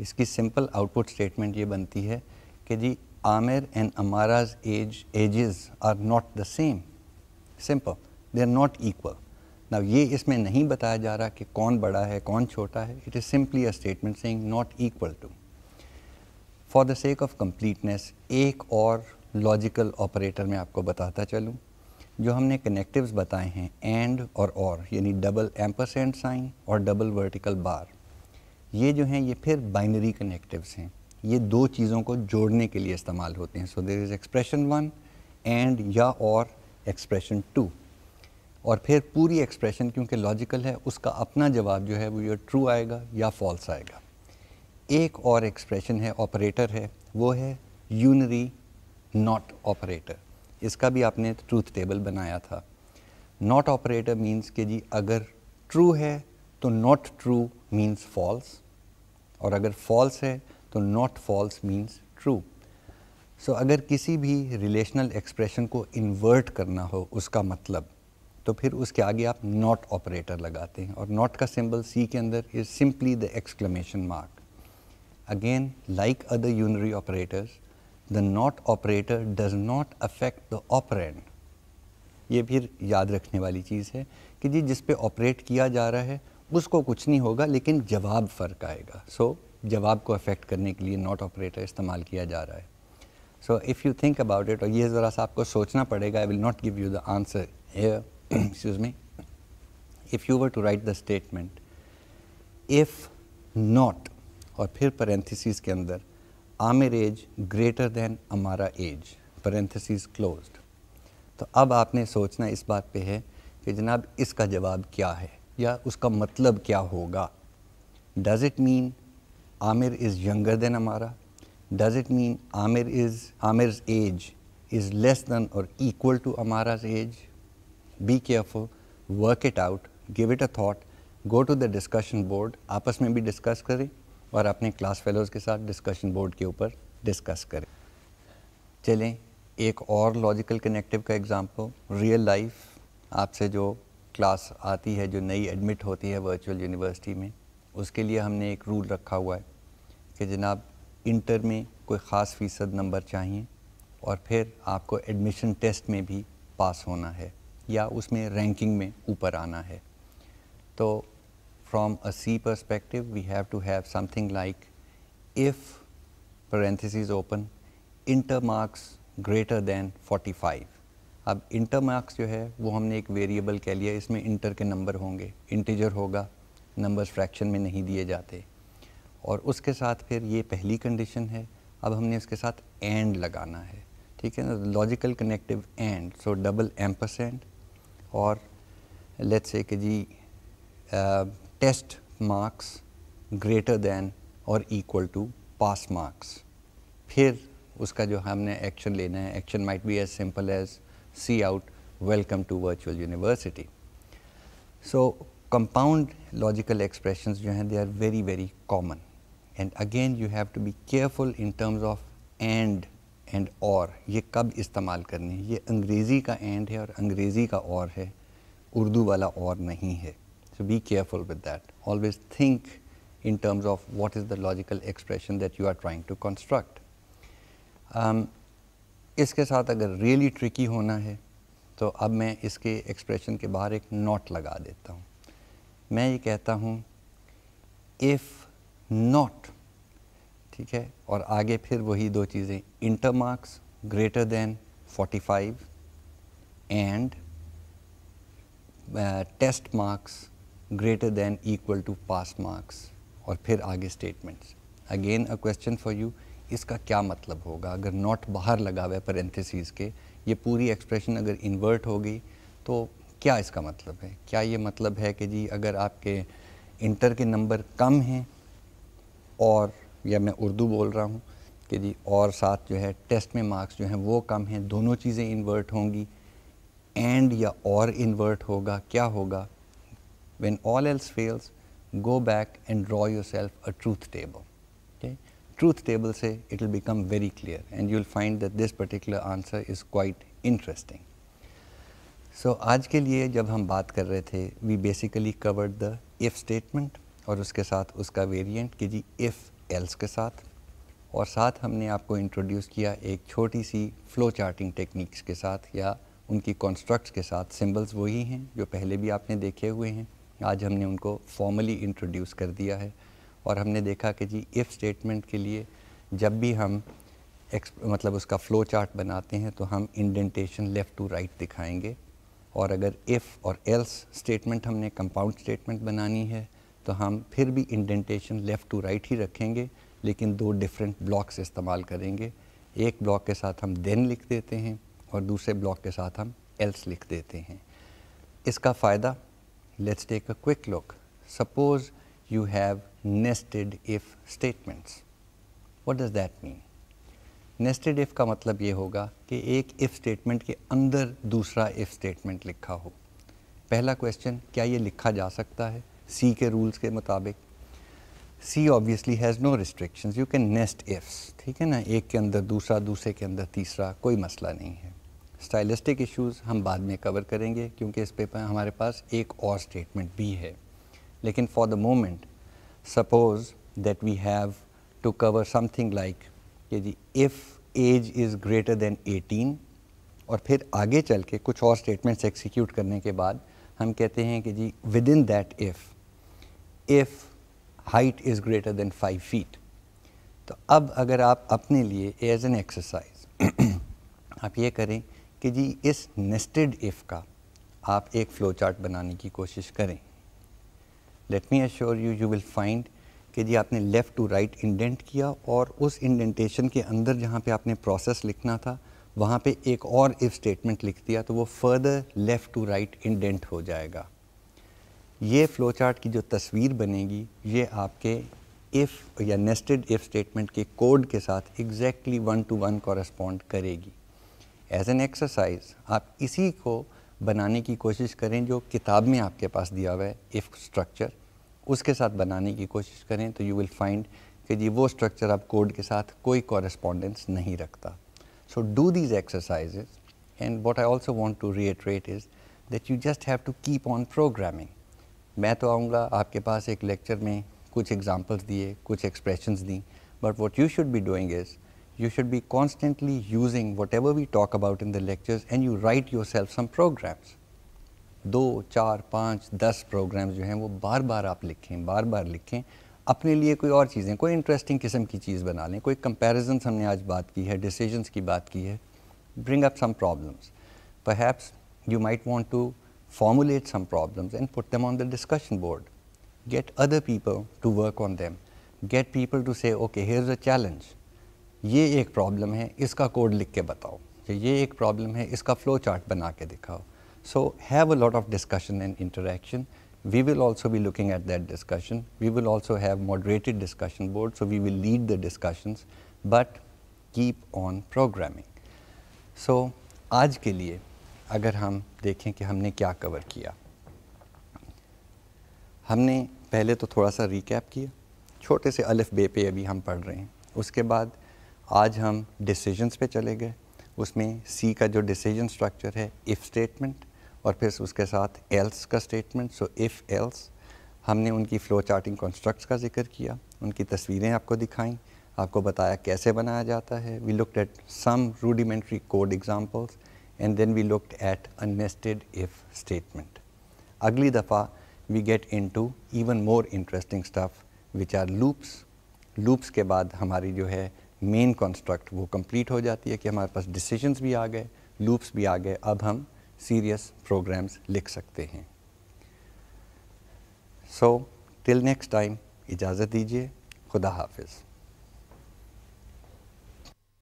इसकी सिंपल आउटपुट स्टेटमेंट ये बनती है कि जी Aamir and Amara's age ages are not the same simple they are not equal ना ये इसमें नहीं बताया जा रहा कि कौन बड़ा है कौन छोटा है it is simply a statement saying not equal to for the sake of completeness एक और लॉजिकल ऑपरेटर मैं आपको बताता चलूँ जो हमने कनेक्टिव्स बताए हैं एंड और और यानी डबल एम्परसेंट साइन और डबल वर्टिकल बार ये जो हैं ये फिर बाइनरी कनेक्टिव्स हैं ये दो चीज़ों को जोड़ने के लिए इस्तेमाल होते हैं so there is expression one and या और एक्सप्रेशन टू और फिर पूरी एक्सप्रेशन क्योंकि लॉजिकल है उसका अपना जवाब जो है वो ये ट्रू आएगा या फॉल्स आएगा एक और एक्सप्रेशन है ऑपरेटर है वो है यूनरी नॉट ऑपरेटर इसका भी आपने ट्रूथ टेबल बनाया था नॉट ऑपरेटर मीन्स के जी अगर ट्रू है तो नॉट ट्रू मीन्स फॉल्स और अगर फॉल्स है तो not false means true so अगर किसी भी रिलेशनल एक्सप्रेशन को इन्वर्ट करना हो उसका मतलब तो फिर उसके आगे आप नॉट ऑपरेटर लगाते हैं और नॉट का सिंबल सी के अंदर is simply the exclamation mark again like other unary operators the not operator does not affect the operand ये फिर याद रखने वाली चीज़ है कि जी जिस पे ऑपरेट किया जा रहा है उसको कुछ नहीं होगा लेकिन जवाब फ़र्क आएगा सो so, जवाब को अफेक्ट करने के लिए नॉट ऑपरेटर इस्तेमाल किया जा रहा है so if you think about it और ये ज़रा सा आपको सोचना पड़ेगा I will not give you the answer excuse me, if you were to write the statement, if not, और फिर पैरेंथिस के अंदर Aamir age greater than Amara age parenthesis closed तो अब आपने सोचना इस बात पे है कि जनाब इसका जवाब क्या है या उसका मतलब क्या होगा does it mean Aamir is younger than Amara does it mean Aamir is Aamir age is less than और equal to Amara age be careful, work it out give it a thought, go to the discussion board आपस में भी discuss करें और अपने class fellows के साथ discussion board के ऊपर डिस्कस करें चलें एक और लॉजिकल कनेक्टिव का एग्जांपल रियल लाइफ आपसे जो क्लास आती है जो नई एडमिट होती है वर्चुअल यूनिवर्सिटी में उसके लिए हमने एक रूल रखा हुआ है कि जनाब इंटर में कोई ख़ास फ़ीसद नंबर चाहिए और फिर आपको एडमिशन टेस्ट में भी पास होना है या उसमें रैंकिंग में ऊपर आना है तो from a C perspective we have to have something like if open inter marks greater than forty 45 अब इंटर मार्क्स जो है वो हमने एक वेरिएबल कह लिया इसमें इंटर के नंबर होंगे इंटीजर होगा नंबर्स फ्रैक्शन में नहीं दिए जाते और उसके साथ फिर ये पहली कंडीशन है अब हमने उसके साथ एंड लगाना है ठीक है ना logical connective and so double ampersand or let us say the uh, test marks greater than or equal to pass marks. फिर uska jo हमने action lena hai, action might be as simple as see out welcome to virtual university. So, compound logical expressions they are very very common and again you have to be careful in terms of and and और ये कब इस्तेमाल करनी है ये अंग्रेज़ी का and है और अंग्रेज़ी का और है उर्दू वाला और नहीं है so be careful with that always think in terms of what is the logical expression that you are trying to construct इसके साथ अगर रियली really ट्रिकी होना है तो अब मैं इसके एक्सप्रेशन के बाहर एक नॉट लगा देता हूँ मैं ये कहता हूँ इफ़ नॉट ठीक है और आगे फिर वही दो चीज़ें inter marks greater than 45 and test marks greater than equal to pass marks और फिर आगे statements again a question for you इसका क्या मतलब होगा अगर नॉट बाहर लगा हुआ है के ये पूरी एक्सप्रेशन अगर इन्वर्ट हो गई तो क्या इसका मतलब है क्या ये मतलब है कि जी अगर आपके इंटर के नंबर कम हैं और या मैं उर्दू बोल रहा हूँ कि जी और साथ जो है टेस्ट में मार्क्स जो हैं वो कम हैं दोनों चीज़ें इन्वर्ट होंगी एंड या और इन्वर्ट होगा क्या होगा when all else fails go back and draw yourself a truth table truth table से it will become very clear and you will find that this particular answer is quite interesting so आज के लिए जब हम बात कर रहे थे we basically covered the if statement और उसके साथ उसका वेरियंट कि जी इफ़ एल्स के साथ और साथ हमने आपको इंट्रोड्यूस किया एक छोटी सी फ्लो चार्टिंग टेक्निक्स के साथ या उनकी कॉन्स्ट्रक्ट्स के साथ सिंबल्स वही हैं जो पहले भी आपने देखे हुए हैं आज हमने उनको फॉर्मली इंट्रोड्यूस कर दिया है और हमने देखा कि जी इफ़ स्टेटमेंट के लिए जब भी हम मतलब उसका फ़्लो चार्ट बनाते हैं तो हम इंडेंटेशन लेफ़्ट टू राइट दिखाएंगे और अगर इफ़ और एल्स स्टेटमेंट हमने कंपाउंड स्टेटमेंट बनानी है तो हम फिर भी इंडेंटेशन लेफ़्ट टू राइट ही रखेंगे लेकिन दो डिफरेंट ब्लॉक्स इस्तेमाल करेंगे एक ब्लॉक के साथ हम देन लिख देते हैं और दूसरे ब्लॉक के साथ हम एल्स लिख देते हैं इसका फ़ायदा let's take a quick look suppose you have nested if statements what does that mean nested if का मतलब ये होगा कि एक इफ़ स्टेटमेंट के अंदर दूसरा इफ़ स्टेटमेंट लिखा हो पहला क्वेश्चन क्या ये लिखा जा सकता है सी के रूल्स के मुताबिक C obviously has no restrictions you can nest ifs ठीक है ना एक के अंदर दूसरा दूसरे के अंदर तीसरा कोई मसला नहीं है स्टाइलिस्टिक इश्यूज हम बाद में कवर करेंगे क्योंकि इस पे हमारे पास एक और स्टेटमेंट भी है लेकिन for the moment suppose that we have to cover something like कि जी if age is greater than 18 और फिर आगे चल के कुछ और स्टेटमेंट्स एक्सिक्यूट करने के बाद हम कहते हैं कि जी within that if if height is greater than five feet तो अब अगर आप अपने लिए एज एन एक्सरसाइज आप ये करें कि जी इस नेस्टेड इफ़ का आप एक फ्लो चार्ट बनाने की कोशिश करें let me assure you you will find कि जी आपने लेफ़्ट टू राइट इंडेंट किया और उस इंडेंटेशन के अंदर जहाँ पे आपने प्रोसेस लिखना था वहाँ पे एक और इफ़ स्टेटमेंट लिख दिया तो वो further left to right indent हो जाएगा ये फ़्लो चार्ट की जो तस्वीर बनेगी ये आपके इफ़ या नेस्टेड इफ़ स्टेटमेंट के कोड के साथ exactly one to one correspond करेगी एज एन एक्सरसाइज आप इसी को बनाने की कोशिश करें जो किताब में आपके पास दिया हुआ है इफ़ स्ट्रक्चर उसके साथ बनाने की कोशिश करें तो यू विल फाइंड कि जी वो स्ट्रक्चर आप कोड के साथ कोई कॉरस्पॉन्डेंस नहीं रखता so do these exercises and what I also want to reiterate is that you just have to keep on programming मैं तो आऊँगा आपके पास एक लेक्चर में कुछ एग्जाम्पल्स दिए कुछ एक्सप्रेशंस दी but what you should be doing is you should be constantly using whatever we talk about in the lectures and you write yourself some programs दो चार पाँच दस प्रोग्राम्स जो हैं वो बार बार आप लिखें बार बार लिखें अपने लिए कोई और चीज़ें कोई इंटरेस्टिंग किस्म की चीज़ बना लें कोई कंपेरिजन हमने आज बात की है डिसीजंस की बात की है bring up some problems perhaps you might want to formulate some problems and put them on the discussion board. Get other people to work on them. Get people to say, okay, here's a challenge. ये एक problem है इसका code लिख के बताओ ये एक problem है इसका फ्लो चार्ट बना के दिखाओ So have a lot of discussion and interaction. We will also be looking at that discussion. We will also have moderated discussion boards, so we will lead the discussions, but keep on programming. So आज के लिए अगर हम देखें कि हमने क्या cover किया हमने पहले तो थोड़ा सा रिकैप किया छोटे से अलफ बे पे अभी हम पढ़ रहे हैं उसके बाद आज हम डिसीजंस पे चले गए उसमें सी का जो डिसीजन स्ट्रक्चर है इफ़ स्टेटमेंट और फिर उसके साथ एल्स का स्टेटमेंट सो इफ़ एल्स हमने उनकी फ़्लो चार्टिंग कॉन्स्ट्रक्ट्स का जिक्र किया उनकी तस्वीरें आपको दिखाई आपको बताया कैसे बनाया जाता है we look at some rudimentary code examples and then we looked at a nested if statement. Agli dafa, we get into even more interesting stuff, which are loops. Loops ke baad hamari jo hai main construct wo complete ho jati hai ki hamare pas decisions bhi आ गए loops bhi आ गए अब हम serious programs likh sakte hain. So, till next time, ijazat dijiye. Khuda hafiz.